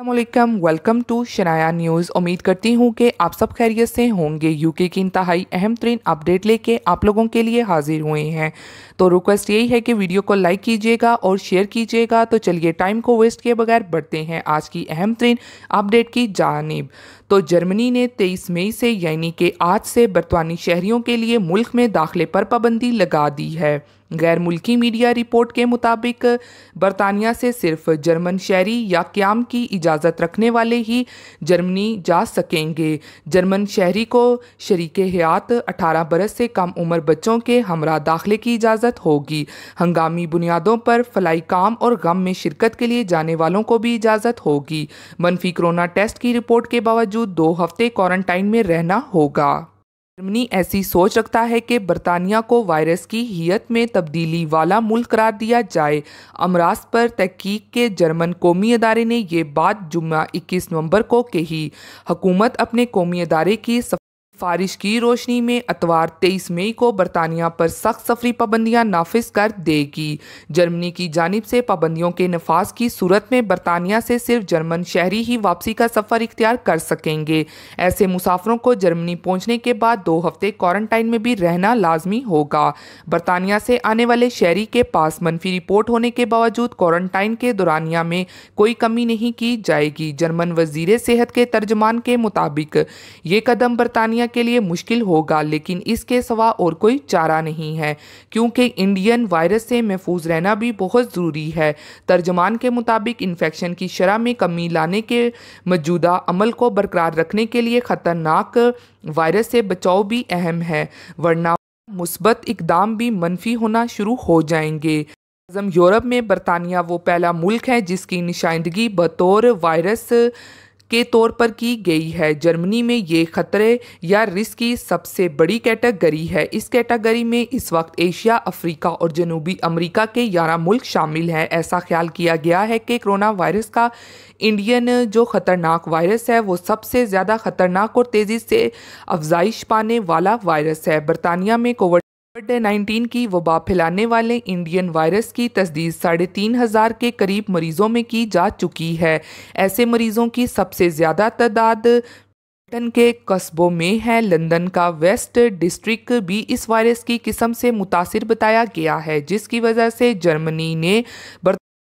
अल्लाम welcome to Shanaya news उम्मीद करती हूँ कि आप सब खैरियत से होंगे यूके की इंतहाई अहम तरीन अपडेट लेके आप लोगों के लिए हाजिर हुए हैं तो रिक्वेस्ट यही है कि वीडियो को लाइक कीजिएगा और शेयर कीजिएगा तो चलिए टाइम को वेस्ट किए बगैर बढ़ते हैं आज की अहम तरीन अपडेट की जानब तो जर्मनी ने 23 मई से यानी कि आज से बरतानी शहरियों के लिए मुल्क में दाखिले पर पाबंदी लगा दी है गैर मुल्की मीडिया रिपोर्ट के मुताबिक बरतानिया से सिर्फ जर्मन शहरी या क्याम की इजाज़त रखने वाले ही जर्मनी जा सकेंगे जर्मन शहरी को शरीक हयात 18 बरस से कम उम्र बच्चों के हमरा दाखिले की इजाज़त होगी हंगामी बुनियादों पर फलाई काम और गम में शिरकत के लिए जाने वालों को भी इजाज़त होगी मनफी कोरोना टेस्ट की रिपोर्ट के बावजूद बावजूद दो हफ्ते क्वारंटाइन में रहना होगा जर्मनी ऐसी सोच रखता है कि बरतानिया को वायरस की हियत में तब्दीली वाला मुल्क करार दिया जाए अमराज पर तहकीक के जर्मन कौमी अदारे ने यह बात जुम्मा 21 नवंबर को कही हुकूमत अपने कौमी अदारे की फारिश की रोशनी में अतवार 23 मई को बरतानिया पर सख्त सफरी पाबंदियां नाफिज कर देगी जर्मनी की जानब से पाबंदियों के नफाज की सूरत में बरतानिया से सिर्फ जर्मन शहरी ही वापसी का सफ़र इख्तियार कर सकेंगे ऐसे मुसाफरों को जर्मनी पहुंचने के बाद दो हफ्ते क्वारंटाइन में भी रहना लाजमी होगा बरतानिया से आने वाले शहरी के पास मनफी रिपोर्ट होने के बावजूद क्वारंटाइन के दौरानिया में कोई कमी नहीं की जाएगी जर्मन वजीर सेहत के तर्जमान के मुताबिक ये कदम बरतानिया इंडिया के लिए मुश्किल होगा लेकिन इसके सवा और कोई चारा नहीं है क्योंकि इंडियन वायरस से महफूज रहना भी बहुत ज़रूरी है तर्जमान के मुताबिक इन्फेक्शन की शरह में कमी लाने के मौजूदा अमल को बरकरार रखने के लिए ख़तरनाक वायरस से बचाव भी अहम है वरना मुस्बत इकदाम भी मनफी होना शुरू हो जाएंगे यूरोप में बरतानिया वो पहला मुल्क है जिसकी निशाइंदगी बतौर वायरस के तौर पर की गई है जर्मनी में ये खतरे या रिस्क की सबसे बड़ी कैटेगरी है इस कैटेगरी में इस वक्त एशिया अफ्रीका और जनूबी अमेरिका के ग्यारह मुल्क शामिल हैं ऐसा ख्याल किया गया है कि कोरोना वायरस का इंडियन जो ख़तरनाक वायरस है वो सबसे ज़्यादा ख़तरनाक और तेज़ी से अफजाइश पाने वाला वायरस है बरतानिया में कोविड कोविड नाइन्टीन की वबा फैलाने वाले इंडियन वायरस की तस्दीक साढ़े तीन हज़ार के करीब मरीजों में की जा चुकी है ऐसे मरीजों की सबसे ज़्यादा तादाद ब्रिटेन के कस्बों में है लंदन का वेस्ट डिस्ट्रिक्ट भी इस वायरस की किस्म से मुतासर बताया गया है जिसकी वजह से जर्मनी ने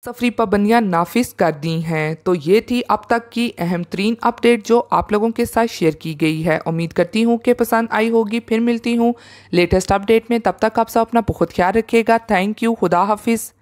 सफरी पाबंदियां नाफिज कर दी हैं तो ये थी अब तक की अहम तरीन अपडेट जो आप लोगों के साथ शेयर की गई है उम्मीद करती हूँ कि पसंद आई होगी फिर मिलती हूँ लेटेस्ट अपडेट में तब तक आप सब अपना बहुत ख्याल रखिएगा थैंक यू खुदा हाफिज़